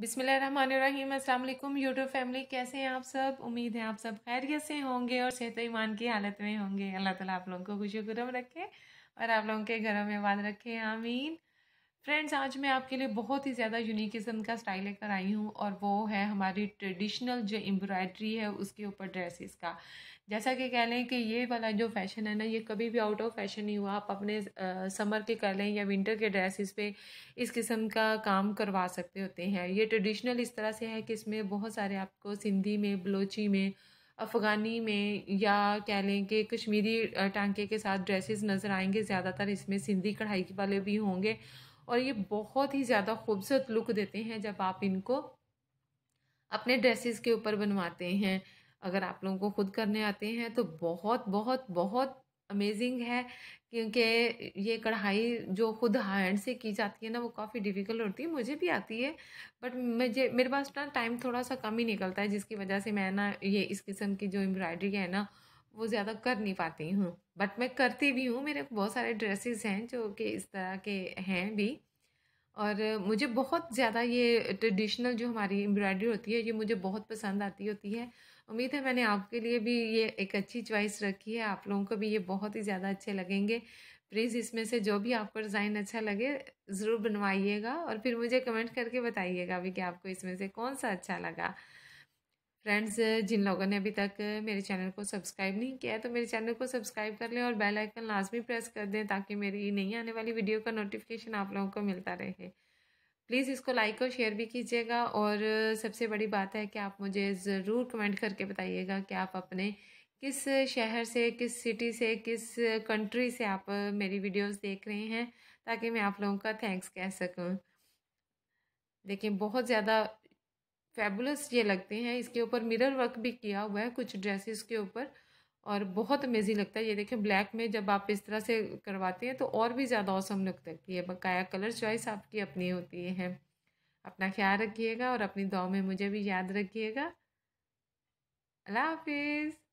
बिसमीम अल्लाम YouTube family कैसे हैं आप सब उम्मीद है आप सब खैरियत से होंगे और सेहत ईमान की हालत में होंगे अल्लाह ताला आप लोगों को खुशी गुरम रखे और आप लोगों के घरों में बात रखे आमीन फ्रेंड्स आज मैं आपके लिए बहुत ही ज़्यादा यूनिक किस्म का स्टाइल लेकर आई हूँ और वो है हमारी ट्रेडिशनल जो एम्ब्रॉयड्री है उसके ऊपर ड्रेसेस का जैसा कि कह लें कि ये वाला जो फैशन है ना ये कभी भी आउट ऑफ फैशन नहीं हुआ आप अपने आ, समर के कह लें या विंटर के ड्रेसेस पे इस किस्म का काम करवा सकते होते हैं ये ट्रेडिशनल इस तरह से है कि इसमें बहुत सारे आपको सिंधी में बलोची में अफ़गानी में या कह लें कि कश्मीरी टांके के साथ ड्रेसेस नज़र आएंगे ज़्यादातर इसमें सिंधी कढ़ाई वाले भी होंगे और ये बहुत ही ज़्यादा खूबसूरत लुक देते हैं जब आप इनको अपने ड्रेसेस के ऊपर बनवाते हैं अगर आप लोगों को खुद करने आते हैं तो बहुत बहुत बहुत अमेजिंग है क्योंकि ये कढ़ाई जो खुद हैंड से की जाती है ना वो काफ़ी डिफ़िकल्ट होती है मुझे भी आती है बट मुझे मेरे पास ना टाइम थोड़ा सा कम ही निकलता है जिसकी वजह से मैं ना ये इस किस्म की जो एम्ब्रॉयडरी है ना वो ज़्यादा कर नहीं पाती हूँ बट मैं करती भी हूँ मेरे बहुत सारे ड्रेसेस हैं जो कि इस तरह के हैं भी और मुझे बहुत ज़्यादा ये ट्रेडिशनल जो हमारी एम्ब्रॉयडरी होती है ये मुझे बहुत पसंद आती होती है उम्मीद है मैंने आपके लिए भी ये एक अच्छी चॉइस रखी है आप लोगों को भी ये बहुत ही ज़्यादा अच्छे लगेंगे प्लीज़ इसमें से जो भी आपको डिज़ाइन अच्छा लगे ज़रूर बनवाइएगा और फिर मुझे कमेंट करके बताइएगा भी कि आपको इसमें से कौन सा अच्छा लगा फ्रेंड्स जिन लोगों ने अभी तक मेरे चैनल को सब्सक्राइब नहीं किया है तो मेरे चैनल को सब्सक्राइब कर लें और बेल आइकन लाजमी प्रेस कर दें ताकि मेरी नई आने वाली वीडियो का नोटिफिकेशन आप लोगों को मिलता रहे प्लीज़ इसको लाइक और शेयर भी कीजिएगा और सबसे बड़ी बात है कि आप मुझे ज़रूर कमेंट करके बताइएगा कि आप अपने किस शहर से किस सिटी से किस कंट्री से आप मेरी वीडियोज़ देख रहे हैं ताकि मैं आप लोगों का थैंक्स कह सकूँ देखिए बहुत ज़्यादा फैबुलस ये लगते हैं इसके ऊपर मिरर वर्क भी किया हुआ है कुछ ड्रेसेस के ऊपर और बहुत अमेजिंग लगता है ये देखें ब्लैक में जब आप इस तरह से करवाते हैं तो और भी ज़्यादा औसम सकती है बकाया कलर चॉइस आपकी अपनी होती है अपना ख्याल रखिएगा और अपनी दुआ में मुझे भी याद रखिएगा अल्लाह हाफिज़